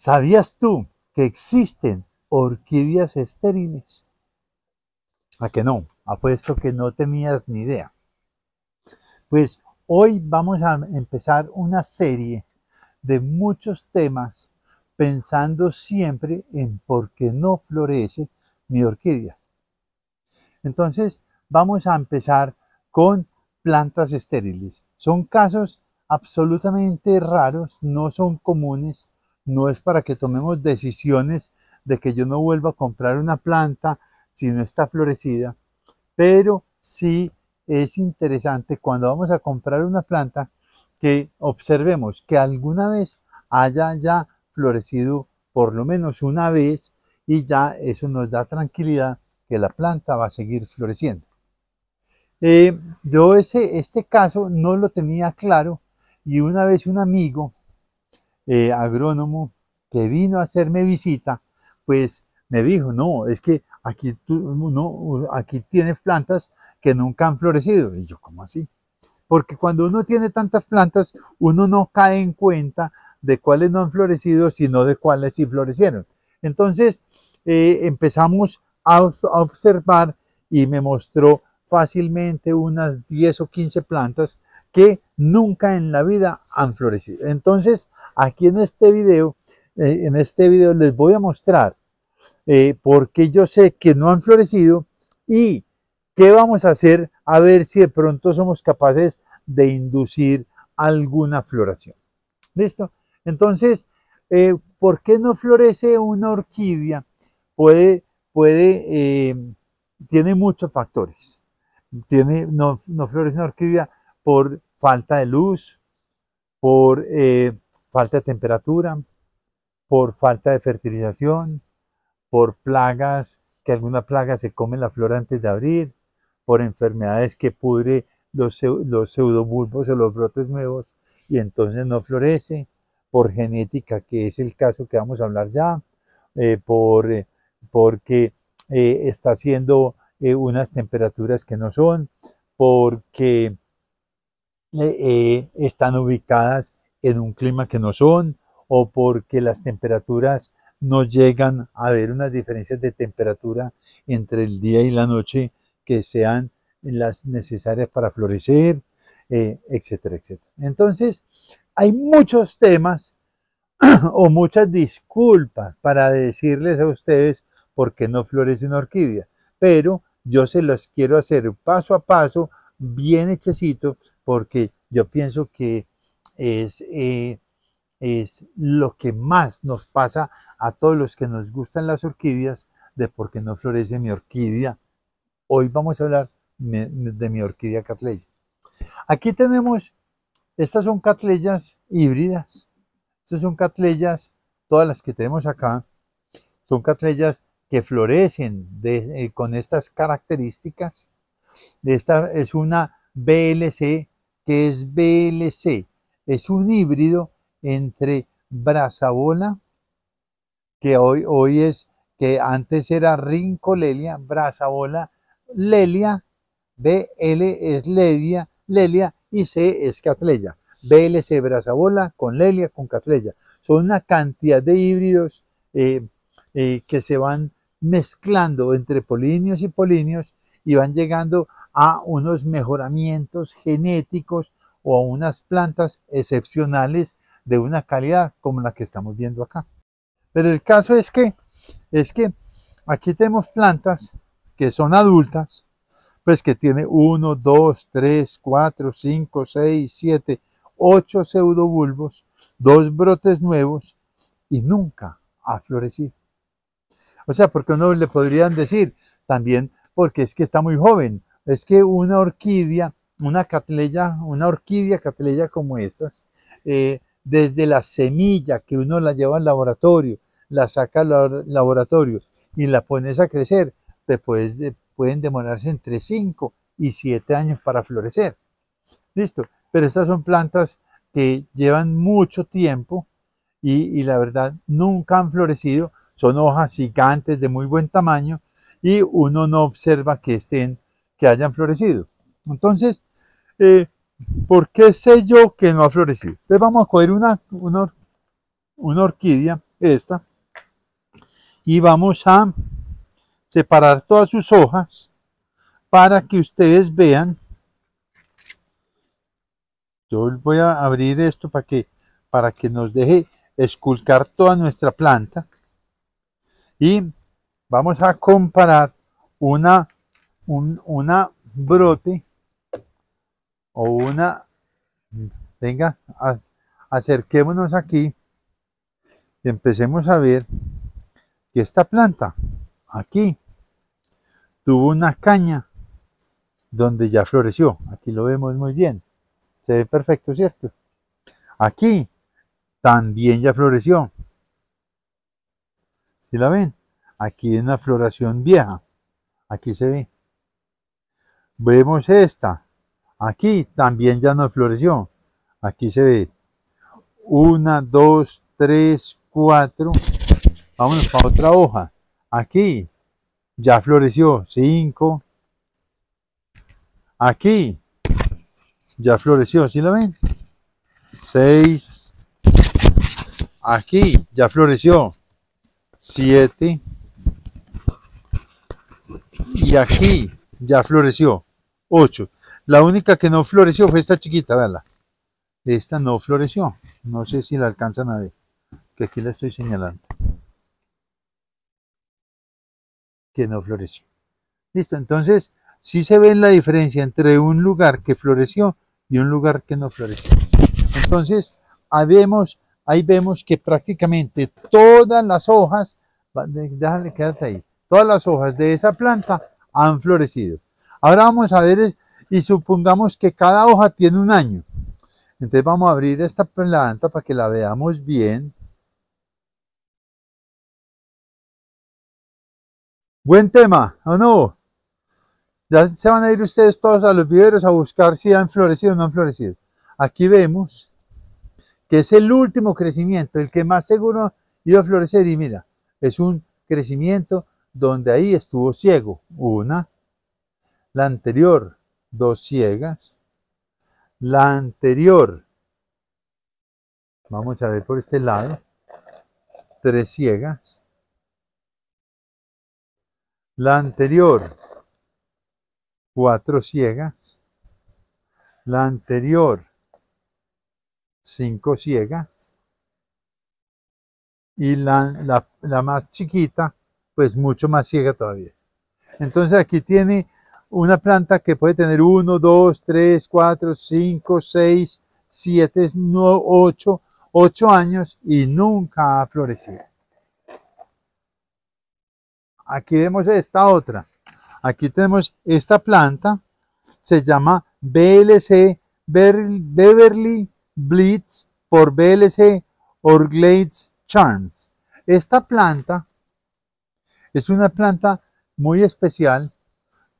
¿Sabías tú que existen orquídeas estériles? ¿A que no? Apuesto que no tenías ni idea. Pues hoy vamos a empezar una serie de muchos temas pensando siempre en por qué no florece mi orquídea. Entonces vamos a empezar con plantas estériles. Son casos absolutamente raros, no son comunes, no es para que tomemos decisiones de que yo no vuelva a comprar una planta si no está florecida, pero sí es interesante cuando vamos a comprar una planta que observemos que alguna vez haya ya florecido por lo menos una vez y ya eso nos da tranquilidad que la planta va a seguir floreciendo. Eh, yo ese, este caso no lo tenía claro y una vez un amigo eh, agrónomo que vino a hacerme visita, pues me dijo, no, es que aquí, tú, no, aquí tienes plantas que nunca han florecido. Y yo, ¿cómo así? Porque cuando uno tiene tantas plantas, uno no cae en cuenta de cuáles no han florecido, sino de cuáles sí florecieron. Entonces eh, empezamos a, a observar y me mostró fácilmente unas 10 o 15 plantas que nunca en la vida han florecido. Entonces, Aquí en este video, eh, en este video les voy a mostrar eh, por qué yo sé que no han florecido y qué vamos a hacer a ver si de pronto somos capaces de inducir alguna floración. ¿Listo? Entonces, eh, ¿por qué no florece una orquídea? Puede, puede, tiene muchos factores. Tiene, no, florece una orquídea por falta de luz, por falta de temperatura, por falta de fertilización, por plagas, que alguna plaga se come la flor antes de abrir, por enfermedades que pudre los, los pseudobulbos o los brotes nuevos y entonces no florece, por genética, que es el caso que vamos a hablar ya, eh, por, eh, porque eh, está haciendo unas temperaturas que no son, porque están ubicadas en un clima que no son o porque las temperaturas no llegan a haber unas diferencias de temperatura entre el día y la noche que sean las necesarias para florecer, eh, etcétera, etcétera. Entonces, hay muchos temas o muchas disculpas para decirles a ustedes por qué no florece una orquídea, pero yo se los quiero hacer paso a paso, bien hechecito, porque yo pienso que eh, es, lo que más nos pasa a todos los que nos gustan las orquídeas, de por qué no florece mi orquídea. Hoy vamos a hablar de mi orquídea catleya. Aquí tenemos, estas son catleyas híbridas. Estas son catleyas, todas las que tenemos acá, son catleyas que florecen eh, con estas características. Esta es una BLC, que es BLC, es un híbrido entre brazabola, que hoy, hoy es, que antes era rincolelia, brazabola, lelia, BL es lelia, lelia y C es catleya. BLC brazabola con lelia, con catleya. Son una cantidad de híbridos eh, eh, que se van mezclando entre polinios y polinios y van llegando a unos mejoramientos genéticos o a unas plantas excepcionales de una calidad como la que estamos viendo acá. Pero el caso es que, es que aquí tenemos plantas que son adultas, pues que tiene 1, 2, 3, 4, 5, 6, 7, 8 pseudobulbos, dos brotes nuevos y nunca ha florecido. O sea, porque uno le podrían decir también, porque es que está muy joven, es que una orquídea una catleya, una orquídea catleya como estas, eh, desde la semilla que uno la lleva al laboratorio, la saca al laboratorio y la pones a crecer, después pueden demorarse entre 5 y 7 años para florecer. Listo, pero estas son plantas que llevan mucho tiempo y, y la verdad nunca han florecido, son hojas gigantes de muy buen tamaño y uno no observa que estén, que hayan florecido. Entonces, eh, ¿por qué sé yo que no ha florecido? Entonces vamos a coger una, orquídea, esta, y vamos a separar todas sus hojas para que ustedes vean. Yo voy a abrir esto para que, para que nos deje esculcar toda nuestra planta. Y vamos a comparar una, un, una brote o una, venga, acerquémonos aquí y empecemos a ver que esta planta aquí tuvo una caña donde ya floreció. Aquí lo vemos muy bien. Se ve perfecto, ¿cierto? Aquí también ya floreció. ¿Sí la ven? Aquí en una floración vieja. Aquí se ve. Vemos esta. Aquí también ya no floreció. Aquí se ve. Una, dos, tres, cuatro. Vámonos para otra hoja. Aquí ya floreció. Cinco. Aquí ya floreció. ¿Sí lo ven? Seis. Aquí ya floreció. Siete. Y aquí ya floreció. Ocho. La única que no floreció fue esta chiquita, véanla. Esta no floreció. No sé si la alcanzan a ver. Que aquí la estoy señalando. Que no floreció. Listo, entonces sí se ve la diferencia entre un lugar que floreció y un lugar que no floreció. Entonces, ahí vemos, ahí vemos que prácticamente todas las hojas, déjale, quédate ahí, todas las hojas de esa planta han florecido. Ahora vamos a ver y supongamos que cada hoja tiene un año. Entonces vamos a abrir esta planta para que la veamos bien. Buen tema, ¿o no? Ya se van a ir ustedes todos a los viveros a buscar si han florecido o no han florecido. Aquí vemos que es el último crecimiento, el que más seguro iba a florecer. Y mira, es un crecimiento donde ahí estuvo ciego. Una, la anterior, dos ciegas. La anterior, vamos a ver por este lado, tres ciegas. La anterior, cuatro ciegas. La anterior, cinco ciegas. Y la, la más chiquita, pues mucho más ciega todavía. Entonces aquí tiene una planta que puede tener 1, 2, 3, 4, 5, 6, 7, 8, 8 años y nunca ha florecido. Aquí vemos esta otra. Aquí tenemos esta planta, se llama BLC Beverly Blitz por BLC Orglades Charms. Esta planta es una planta muy especial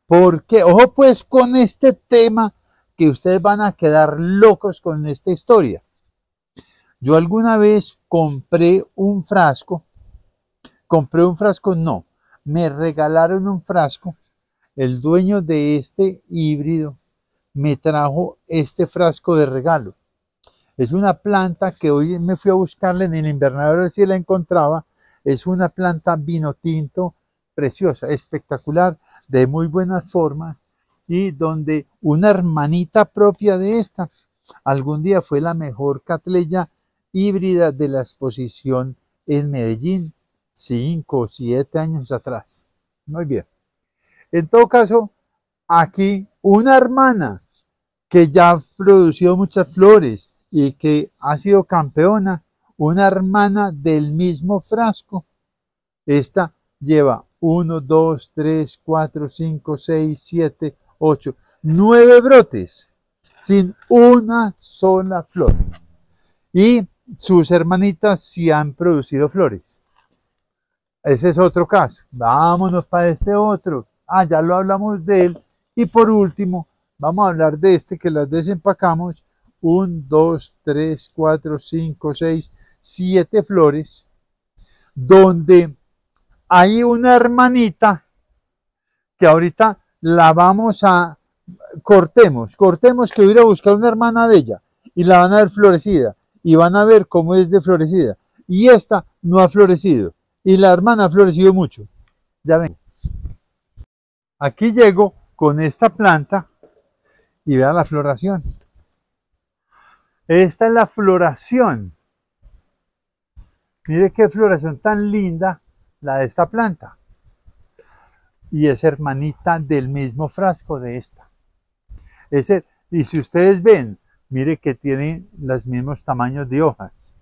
porque, ojo pues con este tema que ustedes van a quedar locos con esta historia. Yo alguna vez compré un frasco, compré un frasco, no, me regalaron un frasco, el dueño de este híbrido me trajo este frasco de regalo. Es una planta que hoy me fui a buscarle en el invernadero si la encontraba. Es una planta vino tinto preciosa, espectacular, de muy buenas formas, y donde una hermanita propia de esta algún día fue la mejor catleya híbrida de la exposición en Medellín, cinco o siete años atrás. Muy bien. En todo caso, aquí una hermana que ya ha producido muchas flores y que ha sido campeona, una hermana del mismo frasco, esta lleva 1, 2, 3, 4, 5, 6, 7, 8, 9 brotes sin una sola flor. Y sus hermanitas sí han producido flores. Ese es otro caso. Vámonos para este otro. Ah, ya lo hablamos de él. Y por último, vamos a hablar de este que las desempacamos. 1, 2, 3, 4, 5, 6, 7 flores. Donde hay una hermanita que ahorita la vamos a, cortemos, cortemos que voy a ir a buscar una hermana de ella y la van a ver florecida y van a ver cómo es de florecida. Y esta no ha florecido y la hermana ha florecido mucho. Ya ven. Aquí llego con esta planta y vean la floración. Esta es la floración. Mire qué floración tan linda la de esta planta. Y es hermanita del mismo frasco de esta. Es y si ustedes ven, mire que tienen los mismos tamaños de hojas.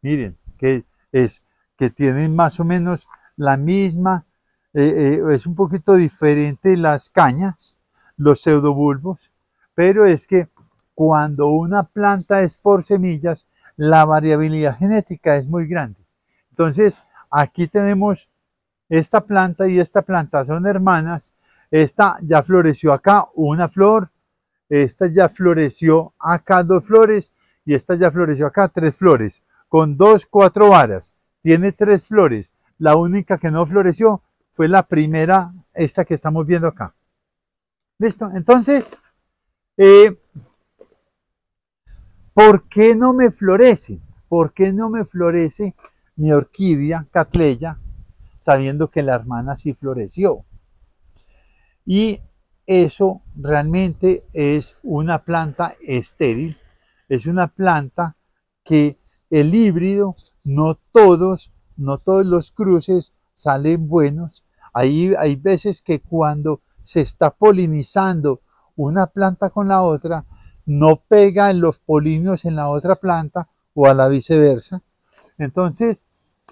Miren, que es que tienen más o menos la misma, eh, eh, es un poquito diferente las cañas, los pseudobulbos, pero es que cuando una planta es por semillas, la variabilidad genética es muy grande. Entonces, Aquí tenemos esta planta y esta planta son hermanas. Esta ya floreció acá una flor, esta ya floreció acá dos flores y esta ya floreció acá tres flores, con dos, cuatro varas. Tiene tres flores. La única que no floreció fue la primera, esta que estamos viendo acá. ¿Listo? Entonces, eh, ¿por qué no me florece? ¿Por qué no me florece mi orquídea, Catleya, sabiendo que la hermana sí floreció. Y eso realmente es una planta estéril, es una planta que el híbrido, no todos, no todos los cruces salen buenos. Ahí hay veces que cuando se está polinizando una planta con la otra, no pegan los polinios en la otra planta o a la viceversa. Entonces,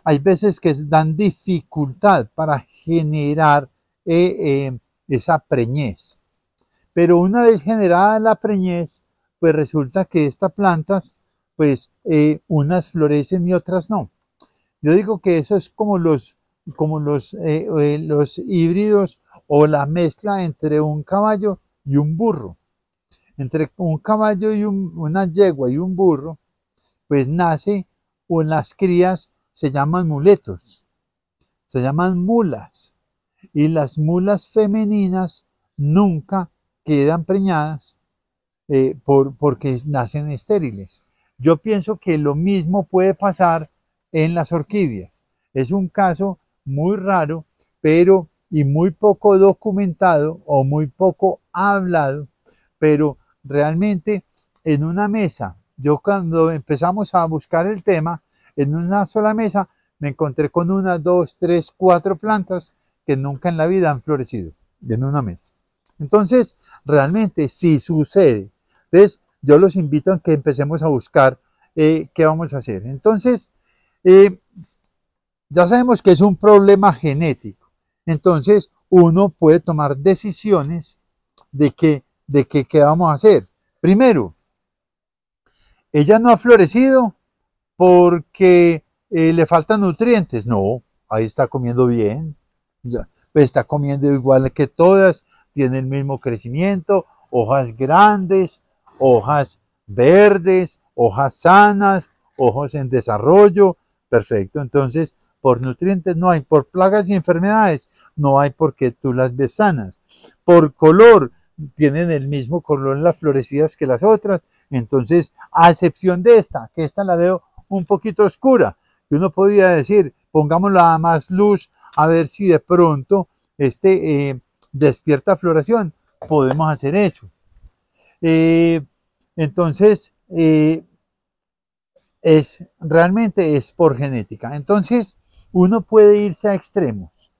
hay veces que dan dificultad para generar eh, eh, esa preñez. Pero una vez generada la preñez, pues resulta que estas plantas, pues eh, unas florecen y otras no. Yo digo que eso es como los, como los, los híbridos o la mezcla entre un caballo y un burro. Entre un caballo y una yegua y un burro, pues nace o en las crías se llaman muletos, se llaman mulas. Y las mulas femeninas nunca quedan preñadas eh, porque nacen estériles. Yo pienso que lo mismo puede pasar en las orquídeas. Es un caso muy raro, pero y muy poco documentado o muy poco hablado, pero realmente en una mesa yo cuando empezamos a buscar el tema, en una sola mesa me encontré con una, dos, tres, cuatro plantas que nunca en la vida han florecido en una mesa. Entonces, realmente si sucede. Entonces, yo los invito a que empecemos a buscar eh, qué vamos a hacer. Entonces, eh, ya sabemos que es un problema genético. Entonces, uno puede tomar decisiones de qué de qué vamos a hacer. Primero, ella no ha florecido porque eh, le faltan nutrientes. No, ahí está comiendo bien, pues, está comiendo igual que todas, tiene el mismo crecimiento, hojas grandes, hojas verdes, hojas sanas, ojos en desarrollo, perfecto. Entonces, por nutrientes no hay, por plagas y enfermedades no hay porque tú las ves sanas. Por color, tienen el mismo color las florecidas que las otras, entonces a excepción de esta, que esta la veo un poquito oscura, yo uno podría decir, pongámosla a más luz, a ver si de pronto este eh, despierta floración, podemos hacer eso. Eh, entonces, eh, es realmente es por genética. Entonces, uno puede irse a extremos.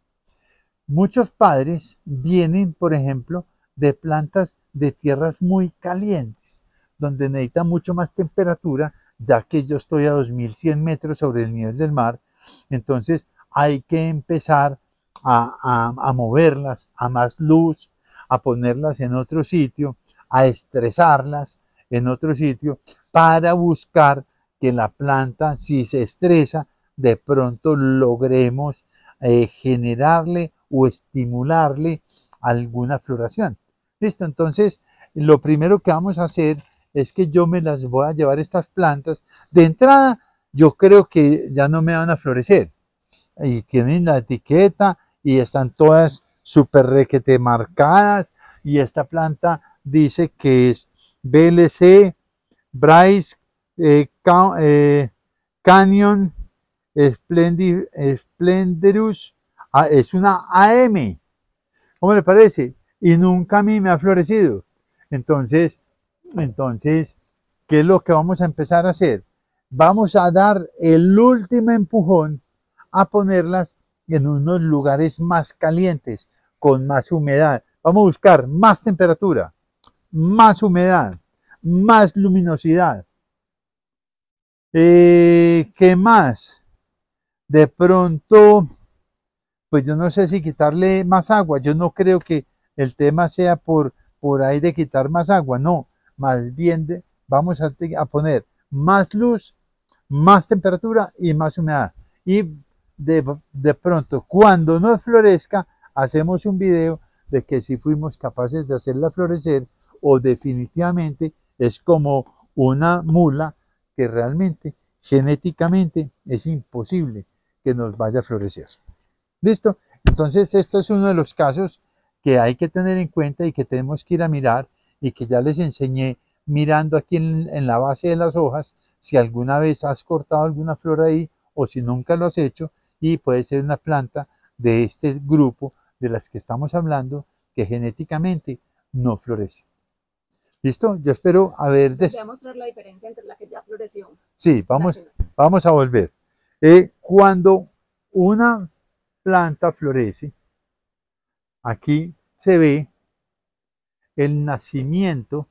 Muchos padres vienen, por ejemplo, de plantas de tierras muy calientes, donde necesita mucho más temperatura, ya que yo estoy a 2100 metros sobre el nivel del mar, entonces hay que empezar a, moverlas a más luz, a ponerlas en otro sitio, a estresarlas en otro sitio, para buscar que la planta, si se estresa, de pronto logremos eh, generarle o estimularle alguna floración. Listo, entonces lo primero que vamos a hacer es que yo me las voy a llevar estas plantas. De entrada, yo creo que ya no me van a florecer. Y tienen la etiqueta y están todas súper requete marcadas. Y esta planta dice que es BLC, Bryce, eh, eh, Canyon, Splendid, ah, es una AM. ¿Cómo le parece? y nunca a mí me ha florecido. Entonces, entonces, ¿qué es lo que vamos a empezar a hacer? Vamos a dar el último empujón a ponerlas en unos lugares más calientes, con más humedad. Vamos a buscar más temperatura, más humedad, más luminosidad. Eh, ¿Qué más? De pronto, pues yo no sé si quitarle más agua. Yo no creo que el tema sea por, por ahí de quitar más agua, no, más bien vamos a, poner más luz, más temperatura y más humedad. Y de, de pronto, cuando no florezca, hacemos un video de que si fuimos capaces de hacerla florecer o definitivamente es como una mula que realmente genéticamente es imposible que nos vaya a florecer. ¿Listo? Entonces, esto es uno de los casos que hay que tener en cuenta y que tenemos que ir a mirar y que ya les enseñé mirando aquí en, la base de las hojas si alguna vez has cortado alguna flor ahí o si nunca lo has hecho y puede ser una planta de este grupo de las que estamos hablando que genéticamente no florece. ¿Listo? Yo espero haber... Voy a mostrar la diferencia entre la que ya floreció. Sí, vamos, vamos a volver. Eh, cuando una planta florece, Aquí se ve el nacimiento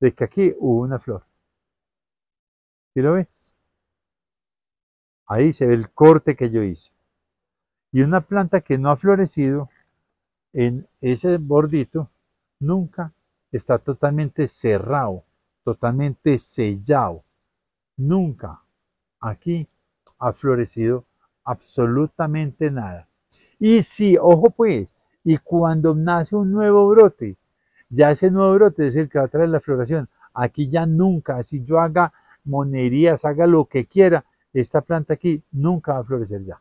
de que aquí hubo una flor. ¿Sí lo ves? Ahí se ve el corte que yo hice. Y una planta que no ha florecido en ese bordito nunca está totalmente cerrado, totalmente sellado. Nunca aquí ha florecido absolutamente nada. Y si, ojo pues, y cuando nace un nuevo brote, ya ese nuevo brote es el que va a traer la floración. Aquí ya nunca, si yo haga monerías, haga lo que quiera, esta planta aquí nunca va a florecer ya.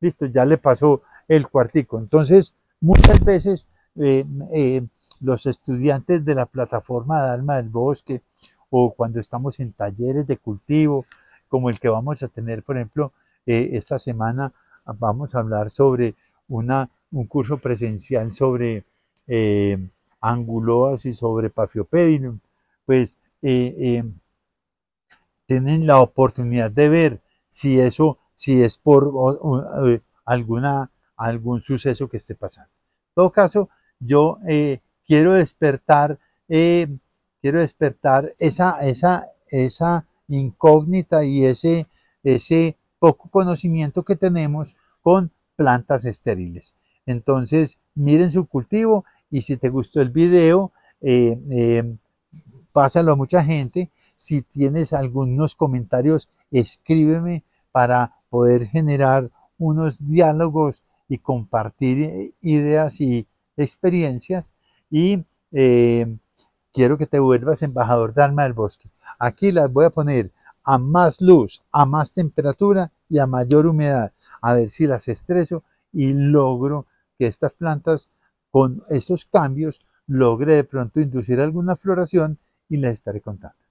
Listo, ya le pasó el cuartico. Entonces, muchas veces eh, eh, los estudiantes de la plataforma de Alma del Bosque o cuando estamos en talleres de cultivo, como el que vamos a tener, por ejemplo, eh, esta semana vamos a hablar sobre una, un curso presencial sobre eh, anguloas y sobre Pafiopedilum, pues eh, eh, tienen la oportunidad de ver si eso, si es por alguna, algún suceso que esté pasando. En todo caso, yo quiero despertar, quiero despertar esa, esa, esa incógnita y ese, ese poco conocimiento que tenemos con plantas estériles. Entonces, miren su cultivo y si te gustó el video, eh, eh, pásalo a mucha gente. Si tienes algunos comentarios, escríbeme para poder generar unos diálogos y compartir eh, ideas y experiencias. Y quiero que te vuelvas embajador de alma del bosque. Aquí las voy a poner a más luz, a más temperatura y a mayor humedad a ver si las estreso y logro que estas plantas con esos cambios logre de pronto inducir alguna floración y les estaré contando.